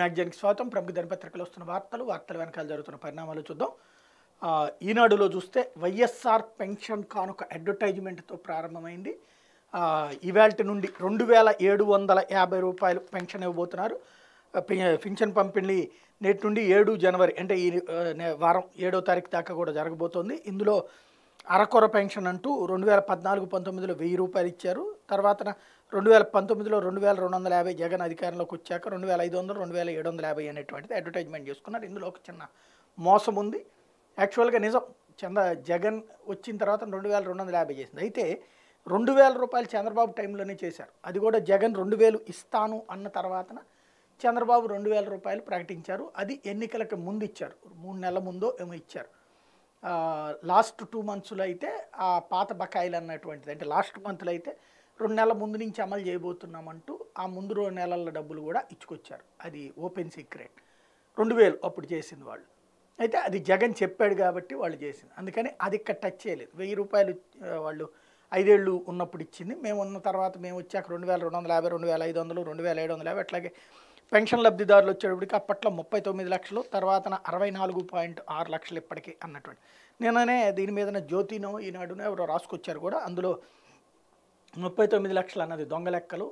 మ్యాగజైన్కి స్వాగతం ప్రముఖ దినపత్రికలు వస్తున్న వార్తలు వార్తల వెనకాల జరుగుతున్న పరిణామాలు చూద్దాం ఈనాడులో చూస్తే వైఎస్ఆర్ పెన్షన్ కానుక అడ్వర్టైజ్మెంట్తో ప్రారంభమైంది ఇవాల్టి నుండి రెండు వేల ఏడు వందల యాభై రూపాయలు పెన్షన్ ఇవ్వబోతున్నారు పెన్షన్ పంపిణీ నేటి నుండి ఏడు జనవరి అంటే ఈ వారం ఏడో తారీఖు దాకా కూడా జరగబోతోంది ఇందులో అరకొర పెన్షన్ అంటూ రెండు వేల పద్నాలుగు పంతొమ్మిదిలో వెయ్యి రూపాయలు ఇచ్చారు తర్వాత రెండు వేల పంతొమ్మిదిలో రెండు వేల రెండు వందల యాభై జగన్ అధికారంలోకి వచ్చాక రెండు వేల ఐదు వందలు రెండు వేల ఏడు వందల యాభై అనేటువంటిది అడ్వర్టైజ్మెంట్ చేసుకున్నారు ఇందులో ఒక చిన్న మోసం ఉంది యాక్చువల్గా నిజం చంద జగన్ వచ్చిన తర్వాత రెండు వేల రెండు వందల యాభై చేసింది అయితే రెండు వేల రూపాయలు చంద్రబాబు టైంలోనే చేశారు అది కూడా జగన్ రెండు వేలు ఇస్తాను అన్న తర్వాతన చంద్రబాబు రెండు వేల రూపాయలు ప్రకటించారు అది ఎన్నికలకు ముందు ఇచ్చారు మూడు నెలల ముందో ఏమో ఇచ్చారు లాస్ట్ టూ మంత్స్లో అయితే ఆ పాత బకాయిలు అన్నటువంటిది అంటే లాస్ట్ మంత్లో అయితే రెండు నెలల ముందు నుంచి అమలు చేయబోతున్నామంటూ ఆ ముందు రెండు నెలల డబ్బులు కూడా ఇచ్చుకొచ్చారు అది ఓపెన్ సీక్రెట్ రెండు వేలు అప్పుడు చేసింది వాళ్ళు అయితే అది జగన్ చెప్పాడు కాబట్టి వాళ్ళు చేసింది అందుకని అది ఇక్కడ టచ్ చేయలేదు వెయ్యి రూపాయలు వాళ్ళు ఐదేళ్ళు ఉన్నప్పుడు ఇచ్చింది మేము ఉన్న తర్వాత మేము వచ్చాక రెండు వేల రెండు వందల యాభై రెండు వేల ఐదు వందలు రెండు వేల ఏడు వందల యాభై అట్లాగే పెన్షన్ లబ్ధిదారులు వచ్చేటప్పటికి అప్పట్లో ముప్పై తొమ్మిది లక్షలు తర్వాత అరవై నాలుగు పాయింట్ ఆరు లక్షలు ఇప్పటికీ అన్నటువంటి నేననే దీని మీద జ్యోతినో ఈనాడునో ఎవరో రాసుకొచ్చారు కూడా అందులో ముప్పై తొమ్మిది లక్షలు అన్నది దొంగ లెక్కలు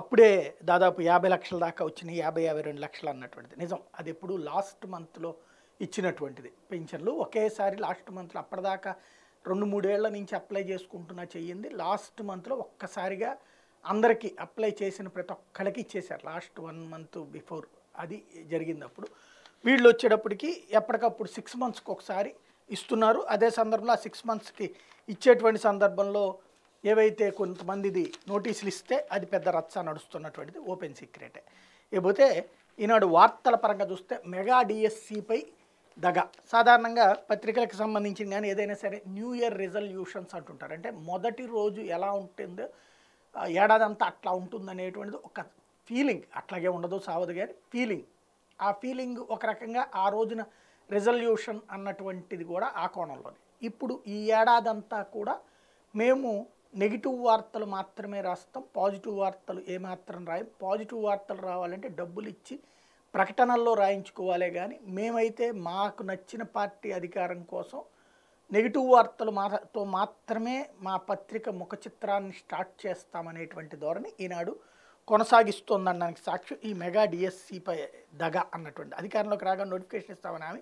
అప్పుడే దాదాపు యాభై లక్షల దాకా వచ్చినాయి యాభై యాభై రెండు లక్షలు అన్నటువంటిది నిజం అది ఎప్పుడు లాస్ట్ మంత్లో ఇచ్చినటువంటిది పెన్షన్లు ఒకేసారి లాస్ట్ మంత్లో అప్పటిదాకా రెండు మూడేళ్ల నుంచి అప్లై చేసుకుంటున్న చెయ్యింది లాస్ట్ మంత్లో ఒక్కసారిగా అందరికీ అప్లై చేసిన ప్రతి ఒక్కరికి ఇచ్చేశారు లాస్ట్ వన్ మంత్ బిఫోర్ అది జరిగింది అప్పుడు వీళ్ళు వచ్చేటప్పటికి ఎప్పటికప్పుడు సిక్స్ మంత్స్కి ఒకసారి ఇస్తున్నారు అదే సందర్భంలో ఆ సిక్స్ మంత్స్కి ఇచ్చేటువంటి సందర్భంలో ఏవైతే కొంతమందిది నోటీసులు ఇస్తే అది పెద్ద రచ్చ నడుస్తున్నటువంటిది ఓపెన్ సీక్రెటే ఇకపోతే ఈనాడు వార్తల పరంగా చూస్తే మెగా డిఎస్సిపై దగ సాధారణంగా పత్రికలకు సంబంధించిన కానీ ఏదైనా సరే న్యూ ఇయర్ రిజల్యూషన్స్ అంటుంటారు అంటే మొదటి రోజు ఎలా ఉంటుందో ఏడాదంతా అట్లా ఉంటుంది అనేటువంటిది ఒక ఫీలింగ్ అట్లాగే ఉండదు సావదు కానీ ఫీలింగ్ ఆ ఫీలింగ్ ఒక రకంగా ఆ రోజున రిజల్యూషన్ అన్నటువంటిది కూడా ఆ కోణంలోనే ఇప్పుడు ఈ ఏడాదంతా కూడా మేము నెగిటివ్ వార్తలు మాత్రమే రాస్తాం పాజిటివ్ వార్తలు ఏమాత్రం రాయం పాజిటివ్ వార్తలు రావాలంటే డబ్బులు ఇచ్చి ప్రకటనల్లో రాయించుకోవాలే కానీ మేమైతే మాకు నచ్చిన పార్టీ అధికారం కోసం నెగిటివ్ వార్తలు మాతో మాత్రమే మా పత్రిక ముఖ చిత్రాన్ని స్టార్ట్ చేస్తామనేటువంటి ధోరణి ఈనాడు కొనసాగిస్తోందనడానికి సాక్ష్యం ఈ మెగా డిఎస్సిపై దగ అన్నటువంటి అధికారంలోకి రాగా నోటిఫికేషన్ ఇస్తామని ఆమె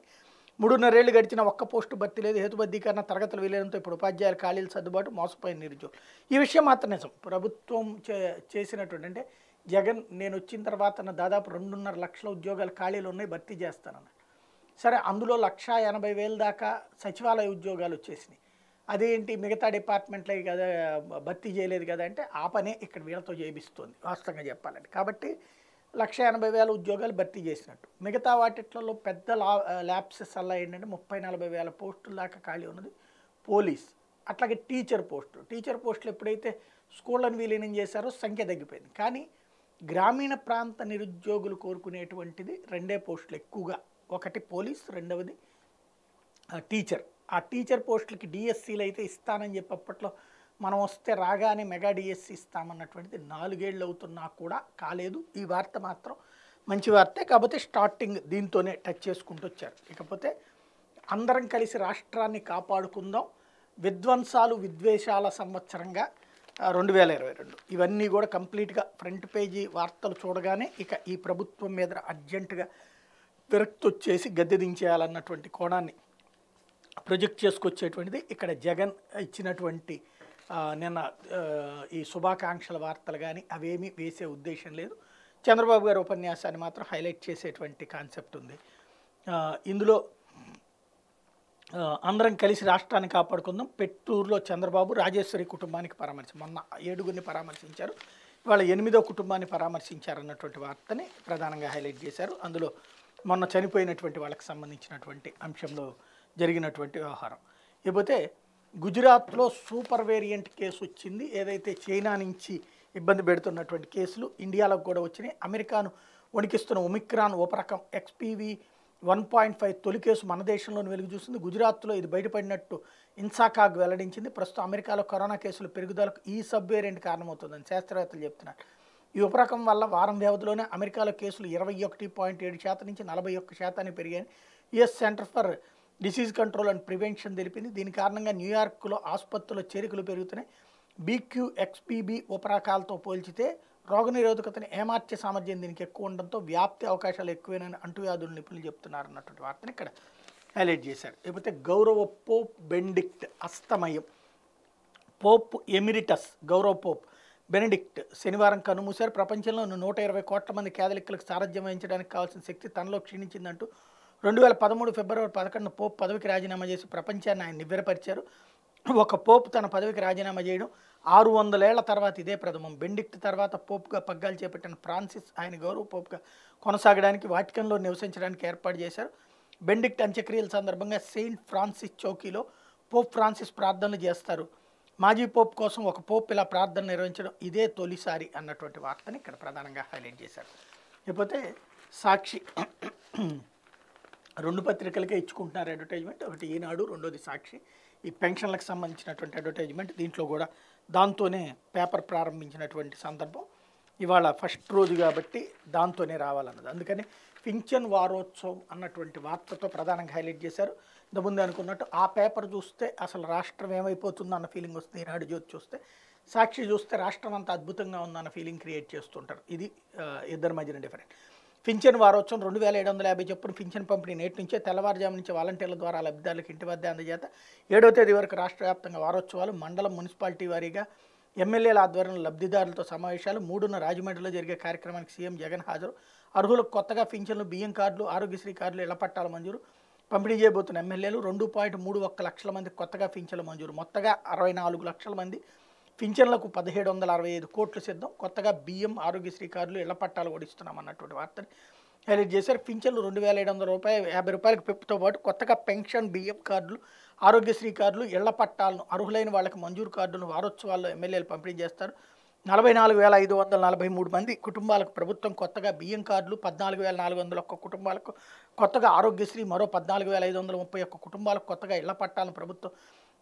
మూడున్నరేళ్లు గడిచిన ఒక్క పోస్టు భర్తీ లేదు హేతుబద్ధీకరణ తరగతులు వీలడంతో ఇప్పుడు ఉపాధ్యాయులు ఖాళీల సర్దుబాటు మోసపోయిన నిరుద్యోగులు ఈ విషయం మాత్రం నిజం ప్రభుత్వం చే చేసినటువంటి అంటే జగన్ నేను వచ్చిన తర్వాత దాదాపు రెండున్నర లక్షల ఉద్యోగాలు ఖాళీలు ఉన్నాయి భర్తీ చేస్తానన్న సరే అందులో లక్ష ఎనభై వేల దాకా సచివాలయ ఉద్యోగాలు వచ్చేసినాయి అదేంటి మిగతా డిపార్ట్మెంట్లే కదా భర్తీ చేయలేదు కదా అంటే ఆ పనే ఇక్కడ వీళ్ళతో చేయిస్తుంది వాస్తవంగా చెప్పాలంటే కాబట్టి లక్ష ఎనభై వేల ఉద్యోగాలు భర్తీ చేసినట్టు మిగతా వాటిట్లలో పెద్ద లా ల్యాబ్సెస్ అలా ఏంటంటే ముప్పై నలభై వేల పోస్టుల దాకా ఖాళీ ఉన్నది పోలీస్ అట్లాగే టీచర్ పోస్టులు టీచర్ పోస్టులు ఎప్పుడైతే స్కూళ్ళను విలీనం చేశారో సంఖ్య తగ్గిపోయింది కానీ గ్రామీణ ప్రాంత నిరుద్యోగులు కోరుకునేటువంటిది రెండే పోస్టులు ఎక్కువగా ఒకటి పోలీస్ రెండవది టీచర్ ఆ టీచర్ పోస్టులకి డిఎస్సీలు అయితే ఇస్తానని చెప్పి అప్పట్లో మనం వస్తే రాగానే మెగా డిఎస్సి ఇస్తామన్నటువంటిది నాలుగేళ్ళు అవుతున్నా కూడా కాలేదు ఈ వార్త మాత్రం మంచి వార్తే కాకపోతే స్టార్టింగ్ దీంతోనే టచ్ చేసుకుంటూ వచ్చారు ఇకపోతే అందరం కలిసి రాష్ట్రాన్ని కాపాడుకుందాం విధ్వంసాలు విద్వేషాల సంవత్సరంగా రెండు వేల ఇరవై రెండు ఇవన్నీ కూడా కంప్లీట్గా ఫ్రంట్ పేజీ వార్తలు చూడగానే ఇక ఈ ప్రభుత్వం మీద అర్జెంటుగా విరక్తి వచ్చేసి గద్దె దించేయాలన్నటువంటి కోణాన్ని ప్రొజెక్ట్ చేసుకొచ్చేటువంటిది ఇక్కడ జగన్ ఇచ్చినటువంటి నిన్న ఈ శుభాకాంక్షల వార్తలు కానీ అవేమీ వేసే ఉద్దేశం లేదు చంద్రబాబు గారి ఉపన్యాసాన్ని మాత్రం హైలైట్ చేసేటువంటి కాన్సెప్ట్ ఉంది ఇందులో అందరం కలిసి రాష్ట్రాన్ని కాపాడుకుందాం పెట్టూరులో చంద్రబాబు రాజేశ్వరి కుటుంబానికి పరామర్శ మొన్న ఏడుగురిని పరామర్శించారు ఇవాళ ఎనిమిదో కుటుంబాన్ని పరామర్శించారన్నటువంటి వార్తని ప్రధానంగా హైలైట్ చేశారు అందులో మొన్న చనిపోయినటువంటి వాళ్ళకి సంబంధించినటువంటి అంశంలో జరిగినటువంటి వ్యవహారం ఇకపోతే గుజరాత్లో సూపర్ వేరియంట్ కేసు వచ్చింది ఏదైతే చైనా నుంచి ఇబ్బంది పెడుతున్నటువంటి కేసులు ఇండియాలోకి కూడా వచ్చినాయి అమెరికాను వణికిస్తున్న ఒమిక్రాన్ ఉపరకం ఎక్స్పీవి వన్ పాయింట్ ఫైవ్ తొలి కేసు మన దేశంలోని వెలుగు చూసింది గుజరాత్లో ఇది బయటపడినట్టు ఇన్సాకాగ్ వెల్లడించింది ప్రస్తుతం అమెరికాలో కరోనా కేసులు పెరుగుదలకు ఈ సబ్ వేరియంట్ కారణమవుతుందని శాస్త్రవేత్తలు చెప్తున్నారు ఈ ఉపరకం వల్ల వారం వ్యవధిలోనే అమెరికాలో కేసులు ఇరవై ఒకటి పాయింట్ ఏడు శాతం నుంచి నలభై ఒక్క శాతానికి పెరిగాయని US centre for disease control and prevention తెలిపింది దీని కారణంగా న్యూయార్క్లో ఆసుపత్రుల చేరికలు పెరుగుతున్నాయి బీక్యూ ఎక్స్పీబీ ఉపరాకాలతో పోల్చితే రోగనిరోధకతను ఏమార్చే సామర్థ్యం దీనికి ఎక్కువ ఉండడంతో వ్యాప్తి అవకాశాలు ఎక్కువేనని అంటువ్యాధులు నిపుణులు చెప్తున్నారు అన్నటువంటి వార్తను ఇక్కడ హైలైట్ చేశారు లేకపోతే గౌరవ పోప్ బెండిక్ట్ అస్తమయం పోప్ ఎమిరిటస్ గౌరవ పోప్ బెనడిక్ట్ శనివారం కనుమూశారు ప్రపంచంలో నూట ఇరవై కోట్ల మంది కేథలిక్లకు సారథ్యం వహించడానికి కావాల్సిన శక్తి తనలో క్షీణించిందంటూ రెండు వేల పదమూడు ఫిబ్రవరి పదకొండు పోప్ పదవికి రాజీనామా చేసి ప్రపంచాన్ని ఆయన నివ్వెరపరిచారు ఒక పోప్ తన పదవికి రాజీనామా చేయడం ఆరు వందలేళ్ల తర్వాత ఇదే ప్రథమం బెండిక్ట్ తర్వాత పోప్గా పగ్గాలు చేపట్టిన ఫ్రాన్సిస్ ఆయన గౌరవ పోప్గా కొనసాగడానికి వాటికన్లో నివసించడానికి ఏర్పాటు చేశారు బెండిక్ట్ అంత్యక్రియల సందర్భంగా సెయింట్ ఫ్రాన్సిస్ చౌకీలో పోప్ ఫ్రాన్సిస్ ప్రార్థనలు చేస్తారు మాజీ పోప్ కోసం ఒక పోప్ ఇలా ప్రార్థన నిర్వహించడం ఇదే తొలిసారి అన్నటువంటి వార్తని ఇక్కడ ప్రధానంగా హైలైట్ చేశారు లేకపోతే సాక్షి రెండు పత్రికలకే ఇచ్చుకుంటున్నారు అడ్వర్టైజ్మెంట్ ఒకటి ఈనాడు రెండోది సాక్షి ఈ పెన్షన్లకు సంబంధించినటువంటి అడ్వర్టైజ్మెంట్ దీంట్లో కూడా దాంతోనే పేపర్ ప్రారంభించినటువంటి సందర్భం ఇవాళ ఫస్ట్ రోజు కాబట్టి దాంతోనే రావాలన్నది అందుకని పింఛన్ వారోత్సవం అన్నటువంటి వార్తతో ప్రధానంగా హైలైట్ చేశారు ఇంతకుముందు అనుకున్నట్టు ఆ పేపర్ చూస్తే అసలు రాష్ట్రం ఏమైపోతుందో అన్న ఫీలింగ్ వస్తుంది ఈనాడు జ్యోతి చూస్తే సాక్షి చూస్తే రాష్ట్రం అంత అద్భుతంగా ఉందన్న ఫీలింగ్ క్రియేట్ చేస్తుంటారు ఇది ఇద్దరి మధ్యన డిఫరెంట్ పింఛన్ వారోత్సవం రెండు వేల ఏడు వందల యాభై చొప్పున పింఛన్ పంపిణీ నేటి నుంచే తెల్లవారుజాము నుంచి వాలంటీర్ల ద్వారా లబ్ధిదారులకు ఇంటి వద్ద అందజేత ఏడో తేదీ వరకు రాష్ట్ర వ్యాప్తంగా వారోత్సవాలు మండలం మున్సిపాలిటీ వారీగా ఎమ్మెల్యేల ఆధ్వర్యంలో లబ్ధిదారులతో సమావేశాలు మూడున్న రాజమండ్రిలో జరిగే కార్యక్రమానికి సీఎం జగన్ హాజరు అర్హులకు కొత్తగా పింఛన్లు బియ్యం కార్డులు ఆరోగ్యశ్రీ కార్డులు ఇళ్ల పట్టాల మంజూరు పంపిణీ చేయబోతున్న ఎమ్మెల్యేలు రెండు పాయింట్ మూడు ఒక్క లక్షల మంది కొత్తగా పింఛన్లు మంజూరు మొత్తగా అరవై నాలుగు లక్షల మంది పింఛన్లకు పదిహేడు వందల అరవై ఐదు కోట్లు సిద్ధం కొత్తగా బియ్యం ఆరోగ్యశ్రీ కార్డులు ఇళ్ల పట్టాలు ఓడిస్తున్నాం అన్నటువంటి వార్తని హైలైట్ చేశారు పింఛన్లు రెండు వేల ఏడు వందల రూపాయలు యాభై రూపాయలకు పెప్పుతో పాటు కొత్తగా పెన్షన్ బియ్యం కార్డులు ఆరోగ్యశ్రీ కార్డులు ఇళ్ల పట్టాలను అర్హులైన వాళ్ళకి మంజూరు కార్డులను వారోత్సవాల్లో ఎమ్మెల్యేలు పంపిణీ చేస్తారు నలభై నాలుగు వేల ఐదు వందల నలభై మూడు మంది కుటుంబాలకు ప్రభుత్వం కొత్తగా బియ్యం కార్డులు పద్నాలుగు వేల నాలుగు వందల ఒక్క కుటుంబాలకు కొత్తగా ఆరోగ్యశ్రీ మరో పద్నాలుగు వేల ఐదు వందల ముప్పై ఒక్క కుటుంబాలకు కొత్తగా ఇళ్ల పట్టాలను ప్రభుత్వం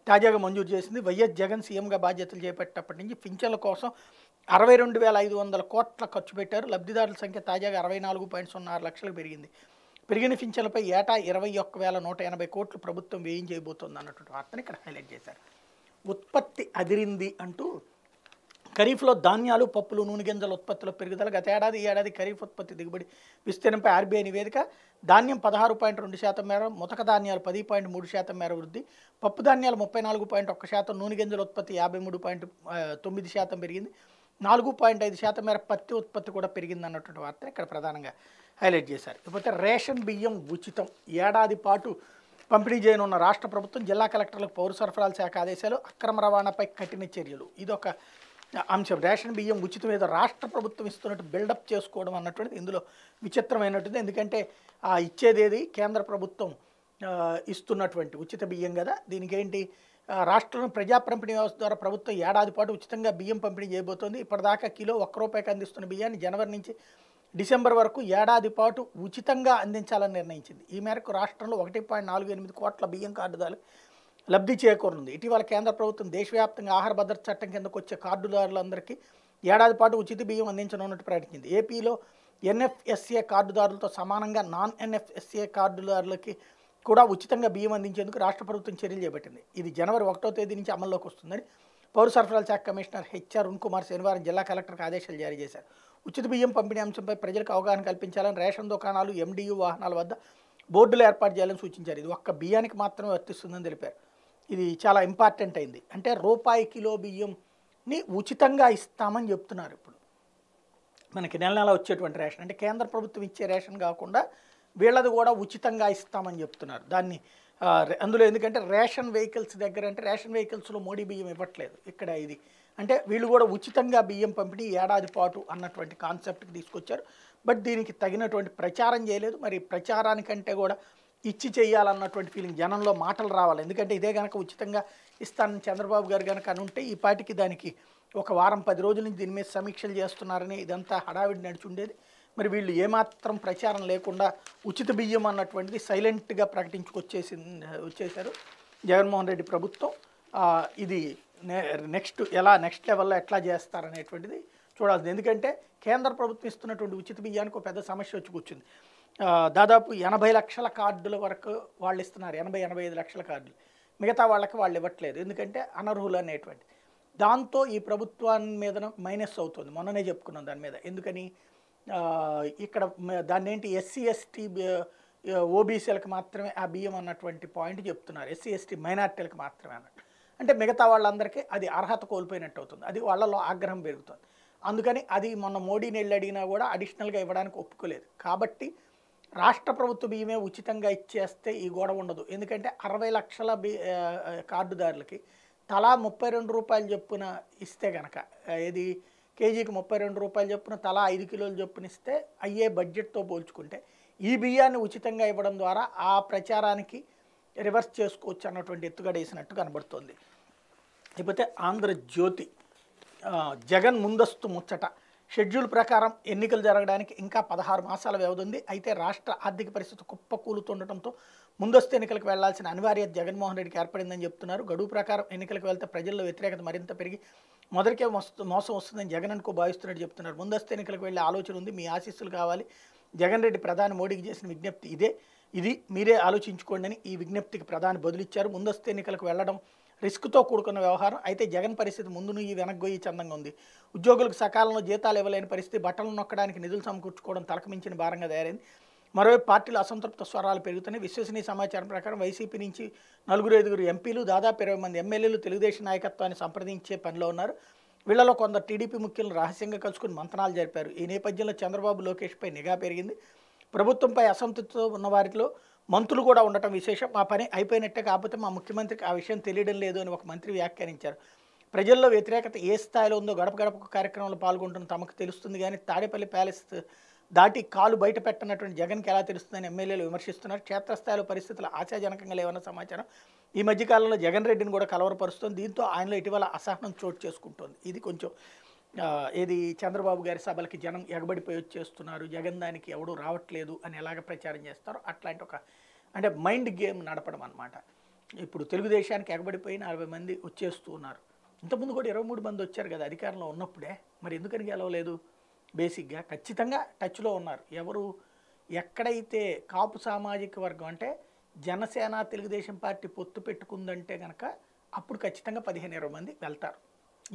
తాజాగా మంజూరు చేసింది వైఎస్ జగన్ సీఎంగా బాధ్యతలు చేపట్టేటప్పటి నుంచి పింఛన్ల కోసం అరవై రెండు వేల ఐదు వందల కోట్ల ఖర్చు పెట్టారు లబ్ధిదారుల సంఖ్య తాజాగా అరవై నాలుగు పాయింట్ సున్నా ఆరు లక్షలు పెరిగింది పెరిగిన పింఛన్లపై ఏటా ఇరవై ఒక్క వేల నూట ఎనభై కోట్లు ప్రభుత్వం వ్యయం చేయబోతోంది అన్నటువంటి వార్తను ఇక్కడ హైలైట్ చేశారు ఉత్పత్తి అదిరింది అంటూ ఖరీఫ్లో ధాన్యాలు పప్పులు నూనె గింజల ఉత్పత్తుల పెరుగుదల గత ఏడాది ఈ ఏడాది ఖరీఫ్ ఉత్పత్తి దిగుబడి విస్తీర్ణంపై ఆర్బీఐ నివేదిక ధాన్యం పదహారు పాయింట్ రెండు శాతం మేర ముతక ధాన్యాలు పది పాయింట్ మూడు శాతం మేర వృద్ధి పప్పు ధాన్యాలు ముప్పై నాలుగు పాయింట్ ఒక్క శాతం నూనె గింజల ఉత్పత్తి యాభై మూడు పాయింట్ తొమ్మిది శాతం పెరిగింది నాలుగు పాయింట్ ఐదు శాతం మేర పత్తి ఉత్పత్తి కూడా పెరిగింది అన్నటువంటి వార్త ఇక్కడ ప్రధానంగా హైలైట్ చేశారు ఇకపోతే రేషన్ బియ్యం ఉచితం ఏడాది పాటు పంపిణీ చేయనున్న రాష్ట్ర ప్రభుత్వం జిల్లా కలెక్టర్లకు పౌర సరఫరాల శాఖ ఆదేశాలు అక్రమ రవాణాపై కఠిన చర్యలు ఇది ఒక అంశం రేషన్ బియ్యం ఉచితం ఏదో రాష్ట్ర ప్రభుత్వం ఇస్తున్నట్టు బిల్డప్ చేసుకోవడం అన్నటువంటిది ఇందులో విచిత్రమైనట్టుంది ఎందుకంటే ఆ ఇచ్చేదేది కేంద్ర ప్రభుత్వం ఇస్తున్నటువంటి ఉచిత బియ్యం కదా దీనికి ఏంటి రాష్ట్రం ప్రజా పంపిణీ వ్యవస్థ ద్వారా ప్రభుత్వం ఏడాది పాటు ఉచితంగా బియ్యం పంపిణీ చేయబోతోంది ఇప్పటిదాకా కిలో ఒక్క రూపాయికి అందిస్తున్న బియ్యాన్ని జనవరి నుంచి డిసెంబర్ వరకు ఏడాది పాటు ఉచితంగా అందించాలని నిర్ణయించింది ఈ మేరకు రాష్ట్రంలో ఒకటి పాయింట్ నాలుగు ఎనిమిది కోట్ల బియ్యం కార్డుదాలు లబ్ధి చేకూరుంది ఇటీవల కేంద్ర ప్రభుత్వం దేశవ్యాప్తంగా ఆహార భద్రత చట్టం కిందకు వచ్చే కార్డుదారులందరికీ ఏడాది పాటు ఉచిత బియ్యం అందించనున్నట్టు ప్రకటించింది ఏపీలో ఎన్ఎఫ్ఎస్ఏ కార్డుదారులతో సమానంగా నాన్ ఎన్ఎఫ్ఎస్ఏ కార్డుదారులకి కూడా ఉచితంగా బియ్యం అందించేందుకు రాష్ట్ర ప్రభుత్వం చర్యలు చేపట్టింది ఇది జనవరి ఒకటో తేదీ నుంచి అమల్లోకి వస్తుందని పౌర సరఫరాల శాఖ కమిషనర్ హెచ్ఆర్ కుమార్ శనివారం జిల్లా కలెక్టర్కి ఆదేశాలు జారీ చేశారు ఉచిత బియ్యం పంపిణీ అంశంపై ప్రజలకు అవగాహన కల్పించాలని రేషన్ దుకాణాలు ఎండియు వాహనాల వద్ద బోర్డులు ఏర్పాటు చేయాలని సూచించారు ఇది ఒక్క బియ్యానికి మాత్రమే వర్తిస్తుందని తెలిపారు ఇది చాలా ఇంపార్టెంట్ అయింది అంటే రూపాయి కిలో బియ్యంని ఉచితంగా ఇస్తామని చెప్తున్నారు ఇప్పుడు మనకి నెల నెల వచ్చేటువంటి రేషన్ అంటే కేంద్ర ప్రభుత్వం ఇచ్చే రేషన్ కాకుండా వీళ్ళది కూడా ఉచితంగా ఇస్తామని చెప్తున్నారు దాన్ని అందులో ఎందుకంటే రేషన్ వెహికల్స్ దగ్గర అంటే రేషన్ వెహికల్స్లో మోడీ బియ్యం ఇవ్వట్లేదు ఇక్కడ ఇది అంటే వీళ్ళు కూడా ఉచితంగా బియ్యం పంపిణీ ఏడాది పాటు అన్నటువంటి కాన్సెప్ట్కి తీసుకొచ్చారు బట్ దీనికి తగినటువంటి ప్రచారం చేయలేదు మరి ప్రచారానికంటే కూడా ఇచ్చి చేయాలన్నటువంటి ఫీలింగ్ జనంలో మాటలు రావాలి ఎందుకంటే ఇదే కనుక ఉచితంగా ఇస్తానని చంద్రబాబు గారు కనుక అనుంటే ఈ పాటికి దానికి ఒక వారం పది రోజుల నుంచి దీని మీద సమీక్షలు చేస్తున్నారని ఇదంతా హడావిడి ఉండేది మరి వీళ్ళు ఏమాత్రం ప్రచారం లేకుండా ఉచిత బియ్యం అన్నటువంటిది సైలెంట్గా ప్రకటించుకొచ్చేసి వచ్చేశారు జగన్మోహన్ రెడ్డి ప్రభుత్వం ఇది నెక్స్ట్ ఎలా నెక్స్ట్ లెవెల్లో ఎట్లా చేస్తారనేటువంటిది చూడాల్సింది ఎందుకంటే కేంద్ర ప్రభుత్వం ఇస్తున్నటువంటి ఉచిత బియ్యానికి ఒక పెద్ద సమస్య వచ్చి కూర్చుంది దాదాపు ఎనభై లక్షల కార్డుల వరకు వాళ్ళు ఇస్తున్నారు ఎనభై ఎనభై ఐదు లక్షల కార్డులు మిగతా వాళ్ళకి వాళ్ళు ఇవ్వట్లేదు ఎందుకంటే అనర్హులు అనేటువంటి దాంతో ఈ ప్రభుత్వాన్ని మీద మైనస్ అవుతుంది మొన్ననే చెప్పుకున్నాం దాని మీద ఎందుకని ఇక్కడ దాన్ని ఏంటి ఎస్సీ ఎస్టీ ఓబీసీలకు మాత్రమే ఆ బియ్యం అన్నటువంటి పాయింట్ చెప్తున్నారు ఎస్సీ ఎస్టీ మైనార్టీలకు మాత్రమే అన్నట్టు అంటే మిగతా వాళ్ళందరికీ అది అర్హత కోల్పోయినట్టు అవుతుంది అది వాళ్ళలో ఆగ్రహం పెరుగుతుంది అందుకని అది మొన్న మోడీని వెళ్ళి అడిగినా కూడా అడిషనల్గా ఇవ్వడానికి ఒప్పుకోలేదు కాబట్టి రాష్ట్ర ప్రభుత్వ బియ్యమే ఉచితంగా ఇచ్చేస్తే ఈ గొడవ ఉండదు ఎందుకంటే అరవై లక్షల బి కార్డుదారులకి తలా ముప్పై రెండు రూపాయలు చొప్పున ఇస్తే గనక ఏది కేజీకి ముప్పై రెండు రూపాయలు చొప్పున తలా ఐదు కిలోలు చొప్పున ఇస్తే అయ్యే బడ్జెట్తో పోల్చుకుంటే ఈ బియ్యాన్ని ఉచితంగా ఇవ్వడం ద్వారా ఆ ప్రచారానికి రివర్స్ చేసుకోవచ్చు అన్నటువంటి ఎత్తుగడ వేసినట్టు కనబడుతోంది లేకపోతే ఆంధ్రజ్యోతి జగన్ ముందస్తు ముచ్చట షెడ్యూల్ ప్రకారం ఎన్నికలు జరగడానికి ఇంకా పదహారు మాసాల వ్యవధి ఉంది అయితే రాష్ట్ర ఆర్థిక పరిస్థితి కుప్పకూలుతుండటంతో ముందస్తు ఎన్నికలకు వెళ్లాల్సిన అనివార్యత జగన్మోహన్ రెడ్డికి ఏర్పడిందని చెప్తున్నారు గడువు ప్రకారం ఎన్నికలకు వెళ్తే ప్రజల్లో వ్యతిరేకత మరింత పెరిగి మొదటికే మోసం వస్తుందని జగన్ అనుకో భావిస్తున్నట్టు చెప్తున్నారు ముందస్తు ఎన్నికలకు వెళ్ళే ఆలోచన ఉంది మీ ఆశీస్సులు కావాలి జగన్ రెడ్డి ప్రధాని మోడీకి చేసిన విజ్ఞప్తి ఇదే ఇది మీరే ఆలోచించుకోండి అని ఈ విజ్ఞప్తికి ప్రధాని బదులిచ్చారు ముందస్తు ఎన్నికలకు వెళ్లడం రిస్క్తో కూడుకున్న వ్యవహారం అయితే జగన్ పరిస్థితి ముందు ఈ వెనక్గొయ్యి చందంగా ఉంది ఉద్యోగులకు సకాలంలో జీతాలు ఇవ్వలేని పరిస్థితి బట్టలు నొక్కడానికి నిధులు సమకూర్చుకోవడం తలకమించిన భారంగా తయారైంది మరోవైపు పార్టీలు అసంతృప్త స్వరాలు పెరుగుతున్నాయి విశ్వసనీయ సమాచారం ప్రకారం వైసీపీ నుంచి నలుగురు ఐదుగురు ఎంపీలు దాదాపు ఇరవై మంది ఎమ్మెల్యేలు తెలుగుదేశం నాయకత్వాన్ని సంప్రదించే పనిలో ఉన్నారు వీళ్లలో కొందరు టీడీపీ ముఖ్యులను రహస్యంగా కలుసుకుని మంతనాలు జరిపారు ఈ నేపథ్యంలో చంద్రబాబు లోకేష్పై నిఘా పెరిగింది ప్రభుత్వంపై అసంతృప్తితో ఉన్న వారిలో మంత్రులు కూడా ఉండటం విశేషం మా పని అయిపోయినట్టే కాకపోతే మా ముఖ్యమంత్రికి ఆ విషయం తెలియడం లేదు అని ఒక మంత్రి వ్యాఖ్యానించారు ప్రజల్లో వ్యతిరేకత ఏ స్థాయిలో ఉందో గడప గడప కార్యక్రమంలో పాల్గొంటున్న తమకు తెలుస్తుంది కానీ తాడేపల్లి ప్యాలెస్ దాటి కాలు బయట పెట్టనటువంటి జగన్కి ఎలా తెలుస్తుందని ఎమ్మెల్యేలు విమర్శిస్తున్నారు క్షేత్రస్థాయిలో పరిస్థితులు ఆశాజనకంగా లేవన్న సమాచారం ఈ మధ్యకాలంలో జగన్ రెడ్డిని కూడా కలవరపరుస్తుంది దీంతో ఆయనలో ఇటీవల అసహనం చోటు చేసుకుంటోంది ఇది కొంచెం ఏది చంద్రబాబు గారి సభలకి జనం ఎగబడిపోయి వచ్చేస్తున్నారు జగన్ దానికి ఎవడూ రావట్లేదు అని ఎలాగ ప్రచారం చేస్తారో అట్లాంటి ఒక అంటే మైండ్ గేమ్ నడపడం అనమాట ఇప్పుడు తెలుగుదేశానికి ఎగబడిపోయి నలభై మంది వచ్చేస్తూ ఉన్నారు ఇంతకుముందు కూడా ఇరవై మూడు మంది వచ్చారు కదా అధికారంలో ఉన్నప్పుడే మరి ఎందుకని గెలవలేదు బేసిక్గా ఖచ్చితంగా టచ్లో ఉన్నారు ఎవరు ఎక్కడైతే కాపు సామాజిక వర్గం అంటే జనసేన తెలుగుదేశం పార్టీ పొత్తు పెట్టుకుందంటే కనుక అప్పుడు ఖచ్చితంగా పదిహేను ఇరవై మంది వెళ్తారు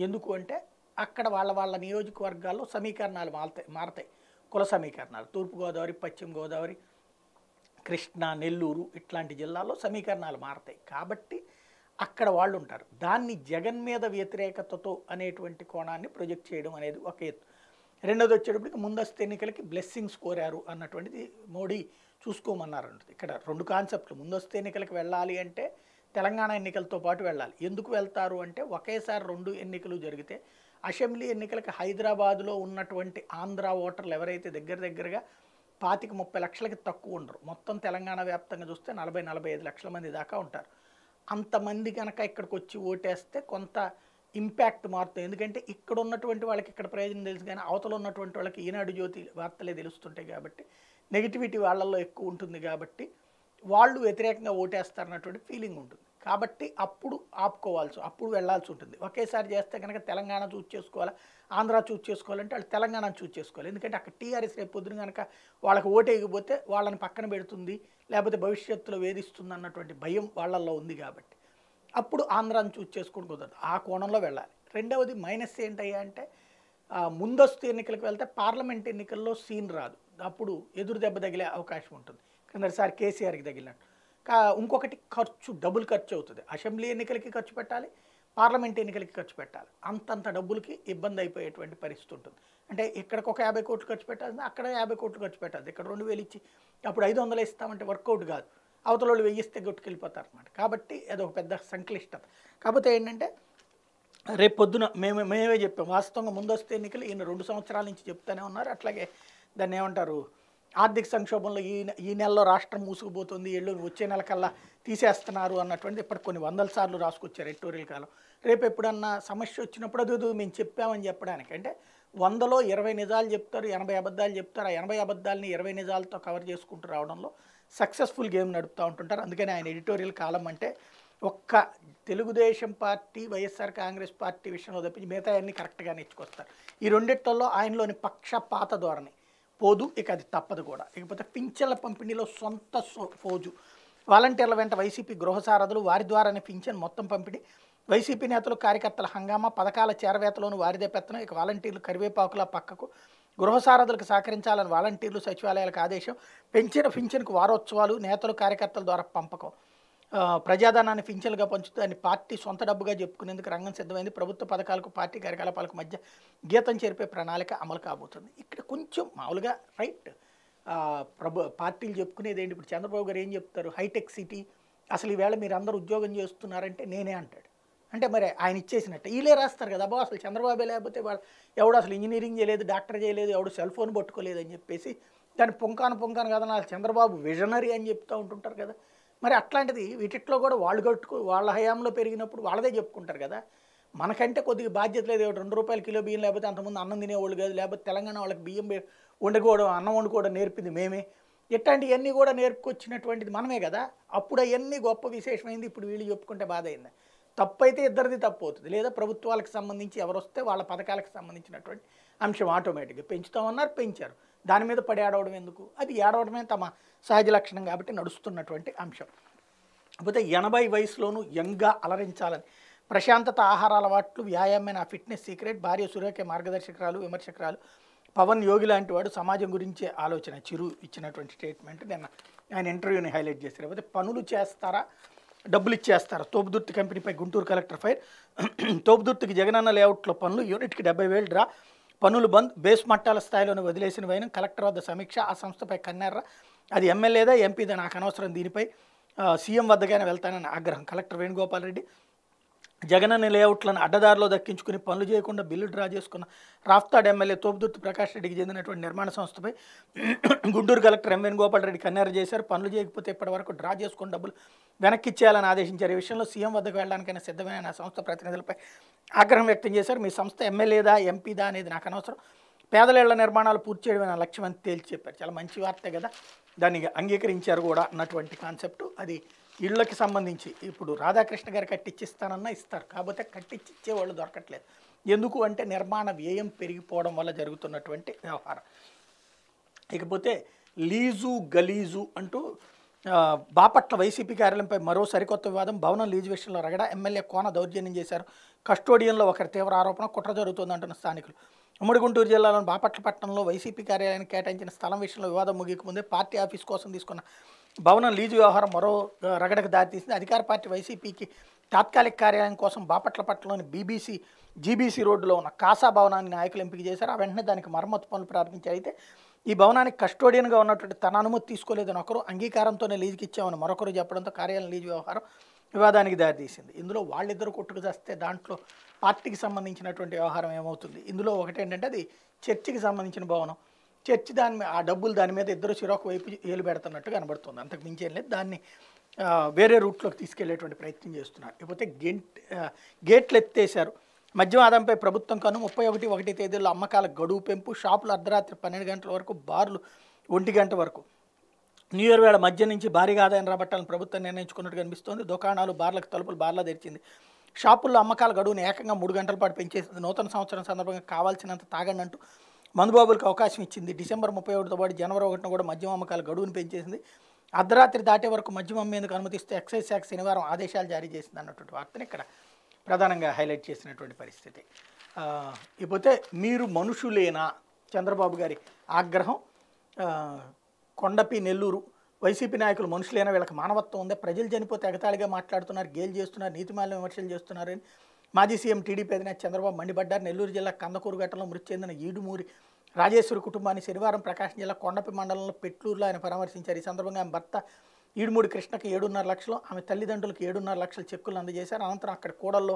ఎందుకు అంటే అక్కడ వాళ్ళ వాళ్ళ నియోజకవర్గాల్లో సమీకరణాలు మారుతాయి మారతాయి కుల సమీకరణాలు తూర్పుగోదావరి పశ్చిమ గోదావరి కృష్ణా నెల్లూరు ఇట్లాంటి జిల్లాల్లో సమీకరణాలు మారతాయి కాబట్టి అక్కడ వాళ్ళు ఉంటారు దాన్ని జగన్ మీద వ్యతిరేకతతో అనేటువంటి కోణాన్ని ప్రొజెక్ట్ చేయడం అనేది ఒక ఎత్తు రెండోది వచ్చేటప్పటికి ముందస్తు ఎన్నికలకి బ్లెస్సింగ్స్ కోరారు అన్నటువంటిది మోడీ చూసుకోమన్నారు అంటుంది ఇక్కడ రెండు కాన్సెప్ట్లు ముందస్తు ఎన్నికలకు వెళ్ళాలి అంటే తెలంగాణ ఎన్నికలతో పాటు వెళ్ళాలి ఎందుకు వెళ్తారు అంటే ఒకేసారి రెండు ఎన్నికలు జరిగితే అసెంబ్లీ ఎన్నికలకు హైదరాబాదులో ఉన్నటువంటి ఆంధ్ర ఓటర్లు ఎవరైతే దగ్గర దగ్గరగా పాతిక ముప్పై లక్షలకి తక్కువ ఉండరు మొత్తం తెలంగాణ వ్యాప్తంగా చూస్తే నలభై నలభై ఐదు లక్షల మంది దాకా ఉంటారు అంతమంది కనుక ఇక్కడికి వచ్చి ఓటేస్తే కొంత ఇంపాక్ట్ మారుతుంది ఎందుకంటే ఇక్కడ ఉన్నటువంటి వాళ్ళకి ఇక్కడ ప్రయోజనం తెలుసు కానీ అవతల ఉన్నటువంటి వాళ్ళకి ఈనాడు జ్యోతి వార్తలే తెలుస్తుంటాయి కాబట్టి నెగిటివిటీ వాళ్ళల్లో ఎక్కువ ఉంటుంది కాబట్టి వాళ్ళు వ్యతిరేకంగా ఓటేస్తారన్నటువంటి ఫీలింగ్ ఉంటుంది కాబట్టి అప్పుడు ఆపుకోవాల్సి అప్పుడు వెళ్లాల్సి ఉంటుంది ఒకేసారి చేస్తే కనుక తెలంగాణ చూస్ చేసుకోవాలా ఆంధ్ర చూస్ చేసుకోవాలంటే వాళ్ళు తెలంగాణ చూస్ చేసుకోవాలి ఎందుకంటే అక్కడ టీఆర్ఎస్ రేపు పొద్దున కనుక వాళ్ళకి ఓటేయకపోతే వాళ్ళని పక్కన పెడుతుంది లేకపోతే భవిష్యత్తులో వేధిస్తుంది అన్నటువంటి భయం వాళ్ళల్లో ఉంది కాబట్టి అప్పుడు ఆంధ్రాని చూస్ చేసుకుని కుదరదు ఆ కోణంలో వెళ్ళాలి రెండవది మైనస్ ఏంటయ్యా అంటే ముందస్తు ఎన్నికలకు వెళ్తే పార్లమెంట్ ఎన్నికల్లో సీన్ రాదు అప్పుడు ఎదురు దెబ్బ తగిలే అవకాశం ఉంటుంది కిందసారి కేసీఆర్కి తగిలినట్టు ఇంకొకటి ఖర్చు డబుల్ ఖర్చు అవుతుంది అసెంబ్లీ ఎన్నికలకి ఖర్చు పెట్టాలి పార్లమెంట్ ఎన్నికలకి ఖర్చు పెట్టాలి అంతంత డబ్బులకి ఇబ్బంది అయిపోయేటువంటి పరిస్థితి ఉంటుంది అంటే ఇక్కడికి ఒక యాభై కోట్లు ఖర్చు పెట్టాల్సింది అక్కడ యాభై కోట్లు ఖర్చు పెట్టాలి ఇక్కడ రెండు వేలు ఇచ్చి అప్పుడు ఐదు వందలు ఇస్తామంటే వర్కౌట్ కాదు అవతల వాళ్ళు వెయ్యిస్తే గుట్టుకెళ్ళిపోతారు అనమాట కాబట్టి అదొక పెద్ద సంక్లిష్టత కాకపోతే ఏంటంటే రేపు పొద్దున మేము మేమే చెప్పాం వాస్తవంగా ముందొస్తే ఎన్నికలు ఈయన రెండు సంవత్సరాల నుంచి చెప్తూనే ఉన్నారు అట్లాగే దాన్ని ఏమంటారు ఆర్థిక సంక్షోభంలో ఈ ఈ నెలలో రాష్ట్రం మూసుకుపోతుంది ఎల్లు వచ్చే నెల కల్లా తీసేస్తున్నారు అన్నటువంటి ఇప్పటి కొన్ని వందల సార్లు రాసుకొచ్చారు ఎడిటోరియల్ కాలం రేపు ఎప్పుడన్నా సమస్య వచ్చినప్పుడు అదో మేము చెప్పామని చెప్పడానికి అంటే వందలో ఇరవై నిజాలు చెప్తారు ఎనభై అబద్ధాలు చెప్తారు ఆ ఎనభై అబద్ధాలని ఇరవై నిజాలతో కవర్ చేసుకుంటూ రావడంలో సక్సెస్ఫుల్ గేమ్ నడుపుతూ ఉంటుంటారు అందుకని ఆయన ఎడిటోరియల్ కాలం అంటే ఒక్క Telugu Desam party YSR Congress party విషయంలో తప్పించి మిగతా అన్ని కరెక్ట్గా నేర్చుకొస్తారు ఈ రెండిట్లలో ఆయనలోని పక్షపాత ధోరణి పోదు ఇక అది తప్పదు కూడా ఇకపోతే పింఛన్ల పంపిణీలో సొంత ఫోజు వాలంటీర్ల వెంట వైసీపీ గృహ సారథులు వారి ద్వారానే పింఛన్ మొత్తం పంపిణీ వైసీపీ నేతలు కార్యకర్తల హంగామా పథకాల చేరవేతలోను వారిదే పెత్తనం ఇక వాలంటీర్లు కరివేపాకుల పక్కకు గృహ సారథులకు సహకరించాలని వాలంటీర్లు సచివాలయాలకు ఆదేశం పెంచిన పింఛన్కు వారోత్సవాలు నేతలు కార్యకర్తల ద్వారా పంపకం ప్రజాధనాన్ని పంచుతూ దాన్ని పార్టీ సొంత డబ్బుగా చెప్పుకునేందుకు రంగం సిద్ధమైంది ప్రభుత్వ పథకాలకు పార్టీ కార్యకలాపాలకు మధ్య గీతం చేరిపే ప్రణాళిక అమలు కాబోతుంది ఇక్కడ కొంచెం మామూలుగా రైట్ ప్రభు పార్టీలు చెప్పుకునేది ఏంటి ఇప్పుడు చంద్రబాబు గారు ఏం చెప్తారు హైటెక్ సిటీ అసలు ఈవేళ మీరు అందరూ ఉద్యోగం చేస్తున్నారంటే నేనే అంటాడు అంటే మరి ఆయన ఇచ్చేసినట్టే వీళ్ళే రాస్తారు కదా అబ్బా అసలు చంద్రబాబే లేకపోతే ఎవడు అసలు ఇంజనీరింగ్ చేయలేదు డాక్టర్ చేయలేదు ఎవడు సెల్ ఫోన్ పట్టుకోలేదు అని చెప్పేసి దాన్ని పొంకాను పొంకాను కదా నా చంద్రబాబు విజనరీ అని చెప్తూ ఉంటుంటారు కదా మరి అట్లాంటిది వీటిట్లో కూడా వాళ్ళు కట్టుకు వాళ్ళ హయాంలో పెరిగినప్పుడు వాళ్ళదే చెప్పుకుంటారు కదా మనకంటే కొద్దిగా బాధ్యత లేదు రెండు రూపాయల కిలో బియ్యం లేకపోతే అంతకుముందు అన్నం తినేవాళ్ళు కాదు లేకపోతే తెలంగాణ వాళ్ళకి బియ్యం వండుకోవడం అన్నం వండుకోవడం నేర్పింది మేమే ఇవన్నీ కూడా నేర్పుకొచ్చినటువంటిది మనమే కదా అప్పుడు అవన్నీ గొప్ప విశేషమైంది ఇప్పుడు వీళ్ళు చెప్పుకుంటే బాధ అయింది తప్పు అయితే ఇద్దరిది తప్పు అవుతుంది లేదా ప్రభుత్వాలకు సంబంధించి ఎవరు వస్తే వాళ్ళ పథకాలకు సంబంధించినటువంటి అంశం ఆటోమేటిక్గా పెంచుతామన్నారు పెంచారు దాని మీద పడి ఏడవడం ఎందుకు అది ఏడవడమే తమ సహజ లక్షణం కాబట్టి నడుస్తున్నటువంటి అంశం కాకపోతే ఎనభై వయసులోనూ యంగ్గా అలరించాలని ప్రశాంతత ఆహార అలవాట్లు వ్యాయామమైన ఫిట్నెస్ సీక్రెట్ భార్య సూర్యకే మార్గదర్శకరాలు విమర్శకరాలు పవన్ యోగి లాంటి వాడు సమాజం గురించే ఆలోచన చిరు ఇచ్చినటువంటి స్టేట్మెంట్ నిన్న ఆయన ఇంటర్వ్యూని హైలైట్ చేశారు లేకపోతే పనులు చేస్తారా డబ్బులు ఇచ్చేస్తారు తోపుదుర్తి కంపెనీపై గుంటూరు కలెక్టర్ ఫైర్ తోపుదుర్తికి జగనన్న లేఅవుట్లో పనులు యూనిట్కి డెబ్బై వేలు డ్రా పనులు బంద్ బేస్ మట్టాల స్థాయిలోనే వదిలేసిన వైనం కలెక్టర్ వద్ద సమీక్ష ఆ సంస్థపై కన్నారా అది ఎమ్మెల్యేదా ఎంపీదా నాకు అనవసరం దీనిపై సీఎం వద్దగానే వెళ్తానని ఆగ్రహం కలెక్టర్ వేణుగోపాల్ రెడ్డి జగనన్న లేఅవుట్లను అడ్డదారిలో దక్కించుకుని పనులు చేయకుండా బిల్లు డ్రా చేసుకున్న రాఫ్తాడ్ ఎమ్మెల్యే తోపుదుర్తి ప్రకాష్ రెడ్డికి చెందినటువంటి నిర్మాణ సంస్థపై గుంటూరు కలెక్టర్ ఎంఎన్ గోపాల్ రెడ్డి కన్నేరు చేశారు పనులు చేయకపోతే ఇప్పటి వరకు డ్రా చేసుకుని డబ్బులు వెనక్కి ఇచ్చేయాలని ఆదేశించారు ఈ విషయంలో సీఎం వద్దకు వెళ్ళడానికైనా సిద్ధమైన సంస్థ ప్రతినిధులపై ఆగ్రహం వ్యక్తం చేశారు మీ సంస్థ ఎమ్మెల్యేదా ఎంపీదా అనేది నాకు అనవసరం పేదలేళ్ల నిర్మాణాలు పూర్తి చేయడమే నా లక్ష్యం అని తేల్చి చెప్పారు చాలా మంచి వార్తే కదా దాన్ని అంగీకరించారు కూడా అన్నటువంటి కాన్సెప్ట్ అది ఇళ్ళకి సంబంధించి ఇప్పుడు రాధాకృష్ణ గారు కట్టించిస్తానన్నా ఇస్తారు కాకపోతే కట్టించిచ్చే వాళ్ళు దొరకట్లేదు ఎందుకు అంటే నిర్మాణ వ్యయం పెరిగిపోవడం వల్ల జరుగుతున్నటువంటి వ్యవహారం ఇకపోతే లీజు గలీజు అంటూ బాపట్ల వైసీపీ కార్యాలయంపై మరో సరికొత్త వివాదం భవనం లీజు విషయంలో రగడ ఎమ్మెల్యే కోన దౌర్జన్యం చేశారు కస్టోడియన్లో ఒకరి తీవ్ర ఆరోపణ కుట్ర అంటున్న స్థానికులు ఉమ్మడి గుంటూరు జిల్లాలోని బాపట్ల పట్టణంలో వైసీపీ కార్యాలయానికి కేటాయించిన స్థలం విషయంలో వివాదం ముగియకముందే పార్టీ ఆఫీస్ కోసం తీసుకున్న భవనం లీజు వ్యవహారం మరో రగడకు దారితీసింది అధికార పార్టీ వైసీపీకి తాత్కాలిక కార్యాలయం కోసం బాపట్ల పట్టణంలోని బీబీసీ జీబీసీ రోడ్డులో ఉన్న కాసా భవనాన్ని నాయకులు ఎంపిక చేశారు ఆ వెంటనే దానికి మరమ్మతు పనులు ప్రారంభించారు అయితే ఈ భవనానికి కస్టోడియన్గా ఉన్నటువంటి తన అనుమతి తీసుకోలేదని ఒకరు అంగీకారంతోనే లీజుకి ఇచ్చామని మరొకరు చెప్పడంతో కార్యాలయం లీజు వ్యవహారం వివాదానికి దారితీసింది ఇందులో వాళ్ళిద్దరు కొట్టుకు చేస్తే దాంట్లో పార్టీకి సంబంధించినటువంటి వ్యవహారం ఏమవుతుంది ఇందులో ఒకటేంటంటే అది చర్చికి సంబంధించిన భవనం చర్చి దాని ఆ డబ్బులు దాని మీద ఇద్దరు చిరాకు వైపు ఏలు పెడుతున్నట్టు కనబడుతుంది అంతకు మించి ఏం లేదు దాన్ని వేరే రూట్లోకి తీసుకెళ్లేటువంటి ప్రయత్నం చేస్తున్నారు లేకపోతే గేట్ గేట్లు ఎత్తేశారు మద్యం ప్రభుత్వం కను ముప్పై ఒకటి ఒకటి తేదీలో అమ్మకాల గడువు పెంపు షాపులు అర్ధరాత్రి పన్నెండు గంటల వరకు బార్లు ఒంటి గంట వరకు న్యూ ఇయర్ వేళ మధ్య నుంచి భారీగా ఆదాయం రాబట్టాలని ప్రభుత్వం నిర్ణయించుకున్నట్టు కనిపిస్తోంది దుకాణాలు బార్లకు తలుపులు బార్లా తెరిచింది షాపుల్లో అమ్మకాల గడువును ఏకంగా మూడు గంటల పాటు పెంచేసింది నూతన సంవత్సరం సందర్భంగా కావాల్సినంత తాగండి అంటూ మందుబాబులకు అవకాశం ఇచ్చింది డిసెంబర్ ముప్పై ఒకటితో పాటు జనవరి ఒకటిన కూడా మద్యం అమ్మకాల గడువును పెంచేసింది అర్ధరాత్రి దాటే వరకు మద్యం అమ్మేందుకు అనుమతిస్తూ ఎక్సైజ్ శాఖ శనివారం ఆదేశాలు జారీ చేసింది అన్నటువంటి వార్తను ఇక్కడ ప్రధానంగా హైలైట్ చేసినటువంటి పరిస్థితి ఇకపోతే మీరు మనుషులేనా చంద్రబాబు గారి ఆగ్రహం కొండపి నెల్లూరు వైసీపీ నాయకులు మనుషులైన వీళ్ళకి మానవత్వం ఉంది ప్రజలు చనిపోతే ఎగతాళిగా మాట్లాడుతున్నారు గేలు చేస్తున్నారు నీతిమాల విమర్శలు చేస్తున్నారని మాజీ సీఎం టీడీపీ అధినేత చంద్రబాబు మండిపడ్డారు నెల్లూరు జిల్లా కందకూరు ఘటనలో మృతి చెందిన ఈడుమూరి రాజేశ్వరి కుటుంబాన్ని శనివారం ప్రకాశం జిల్లా కొండపి మండలంలో పెట్లూరులో ఆయన పరామర్శించారు ఈ సందర్భంగా ఆయన భర్త ఈడుమూడి కృష్ణకి ఏడున్నర లక్షలు ఆమె తల్లిదండ్రులకు ఏడున్నర లక్షల చెక్కులు అందజేశారు అనంతరం అక్కడ కూడల్లో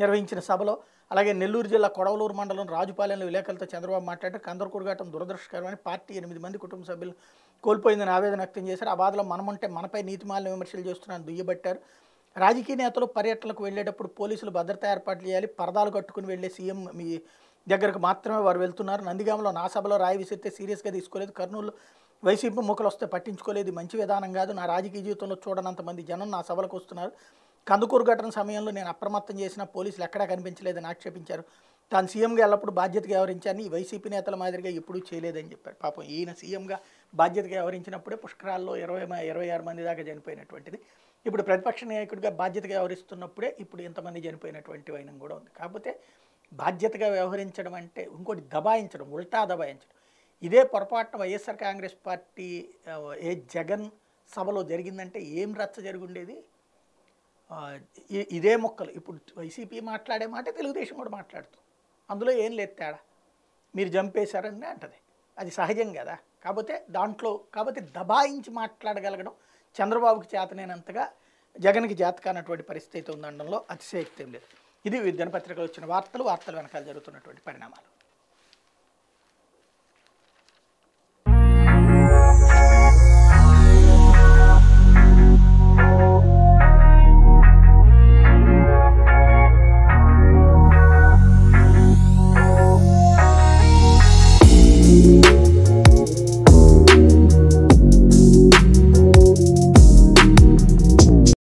నిర్వహించిన సభలో అలాగే నెల్లూరు జిల్లా కొడవలూరు మండలం రాజుపాలెంలో విలేకరులతో చంద్రబాబు మాట్లాడారు కందరకూడగటం దురదృష్టకరమని పార్టీ ఎనిమిది మంది కుటుంబ సభ్యులు కోల్పోయిందని ఆవేదన వ్యక్తం చేశారు ఆ బాధలో మనముంటే మనపై నీతిమాలను విమర్శలు చేస్తున్నారని దుయ్యబట్టారు రాజకీయ నేతలు పర్యటనకు వెళ్ళేటప్పుడు పోలీసులు భద్రత ఏర్పాట్లు చేయాలి పరదాలు కట్టుకుని వెళ్ళే సీఎం మీ దగ్గరకు మాత్రమే వారు వెళ్తున్నారు నందిగామలో నా సభలో రాయి విసిరితే సీరియస్గా తీసుకోలేదు కర్నూలు వైసీపీ ముఖలు వస్తే పట్టించుకోలేదు మంచి విధానం కాదు నా రాజకీయ జీవితంలో చూడనంత మంది జనం నా సభలకు వస్తున్నారు కందుకూరు ఘటన సమయంలో నేను అప్రమత్తం చేసిన పోలీసులు ఎక్కడా కనిపించలేదని ఆక్షేపించారు తాను సీఎంగా ఎల్లప్పుడు బాధ్యత వ్యవహరించాను ఈ వైసీపీ నేతల మాదిరిగా ఎప్పుడూ చేయలేదని చెప్పారు పాపం ఈయన సీఎంగా బాధ్యతగా వ్యవహరించినప్పుడే పుష్కరాల్లో ఇరవై ఇరవై ఆరు మంది దాకా చనిపోయినటువంటిది ఇప్పుడు ప్రతిపక్ష నాయకుడిగా బాధ్యత వ్యవహరిస్తున్నప్పుడే ఇప్పుడు ఇంతమంది చనిపోయినటువంటి వైనం కూడా ఉంది కాకపోతే బాధ్యతగా వ్యవహరించడం అంటే ఇంకోటి దబాయించడం ఉల్టా దబాయించడం ఇదే పొరపాటున వైఎస్ఆర్ కాంగ్రెస్ పార్టీ ఏ జగన్ సభలో జరిగిందంటే ఏం రచ్చ జరుగుండేది ఇదే మొక్కలు ఇప్పుడు వైసీపీ మాట్లాడే మాట తెలుగుదేశం కూడా మాట్లాడుతుంది అందులో ఏం లేదు తేడా మీరు చంపేశారని అంటది అది సహజం కదా కాకపోతే దాంట్లో కాబట్టి దబాయించి మాట్లాడగలగడం చంద్రబాబుకి చేతనేనంతగా జగన్కి జాతకానటువంటి పరిస్థితి ఉందండంలో అతిశయక్తి లేదు ఇది దినపత్రికలు వచ్చిన వార్తలు వార్తలు వెనకాల జరుగుతున్నటువంటి పరిణామాలు